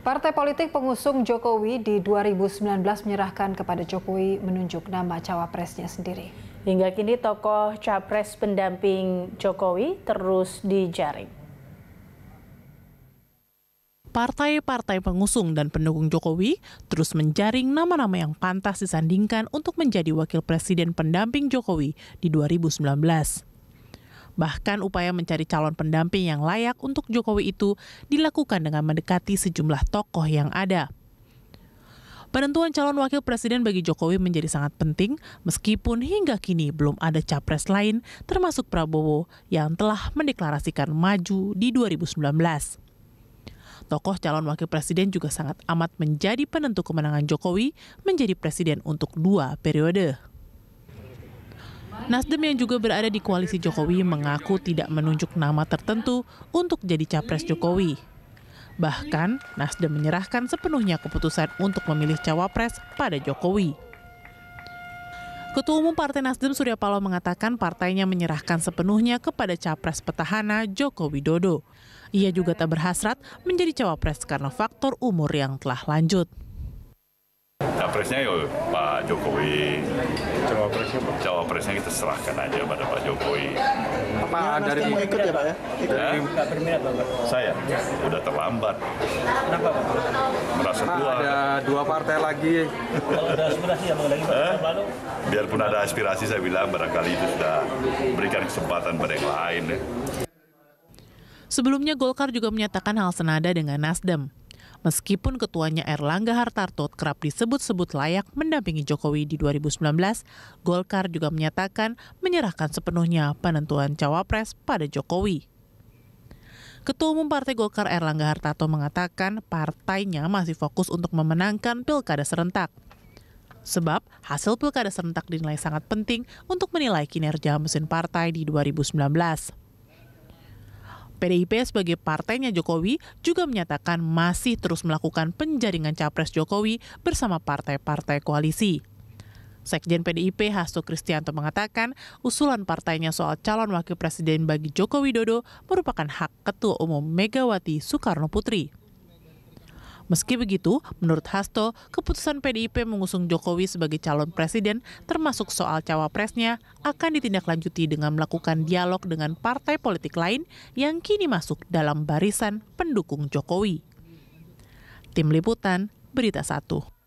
Partai politik pengusung Jokowi di 2019 menyerahkan kepada Jokowi menunjuk nama cawapresnya sendiri. Hingga kini tokoh capres pendamping Jokowi terus dijaring. Partai-partai pengusung dan pendukung Jokowi terus menjaring nama-nama yang pantas disandingkan untuk menjadi wakil presiden pendamping Jokowi di 2019. Bahkan upaya mencari calon pendamping yang layak untuk Jokowi itu dilakukan dengan mendekati sejumlah tokoh yang ada. Penentuan calon wakil presiden bagi Jokowi menjadi sangat penting, meskipun hingga kini belum ada capres lain, termasuk Prabowo, yang telah mendeklarasikan maju di 2019. Tokoh calon wakil presiden juga sangat amat menjadi penentu kemenangan Jokowi menjadi presiden untuk dua periode. Nasdem yang juga berada di koalisi Jokowi mengaku tidak menunjuk nama tertentu untuk jadi capres Jokowi. Bahkan, Nasdem menyerahkan sepenuhnya keputusan untuk memilih cawapres pada Jokowi. Ketua Umum Partai Nasdem Surya Paloh mengatakan partainya menyerahkan sepenuhnya kepada capres petahana Joko Widodo. Ia juga tak berhasrat menjadi cawapres karena faktor umur yang telah lanjut. Capresnya ya Pak Jokowi. Cawapresnya Pak. Cawapresnya kita serahkan aja pada Pak Jokowi. Apa ya, dari mau ikut ya Pak ya? Ikut. Ya? berminat Pak. Saya? Ya. Udah terlambat. Kenapa Pak? Merasa tua. Ada dua partai lagi. Kalau ada aspirasi yang lagi Pak lalu. Biarpun ada aspirasi saya bilang barangkali itu sudah berikan kesempatan pada yang lain. Ya. Sebelumnya Golkar juga menyatakan hal senada dengan Nasdem. Meskipun ketuanya Erlangga Hartarto kerap disebut-sebut layak mendampingi Jokowi di 2019, Golkar juga menyatakan menyerahkan sepenuhnya penentuan cawapres pada Jokowi. Ketua Umum Partai Golkar Erlangga Hartarto mengatakan partainya masih fokus untuk memenangkan pilkada serentak. Sebab hasil pilkada serentak dinilai sangat penting untuk menilai kinerja mesin partai di 2019. PDIP sebagai partainya Jokowi juga menyatakan masih terus melakukan penjaringan capres Jokowi bersama partai-partai koalisi. Sekjen PDIP Hasto Kristianto mengatakan usulan partainya soal calon wakil presiden bagi Joko Widodo merupakan hak Ketua Umum Megawati Soekarno Putri. Meski begitu, menurut Hasto, keputusan PDIP mengusung Jokowi sebagai calon presiden termasuk soal cawapresnya akan ditindaklanjuti dengan melakukan dialog dengan partai politik lain yang kini masuk dalam barisan pendukung Jokowi. Tim Liputan, Berita 1.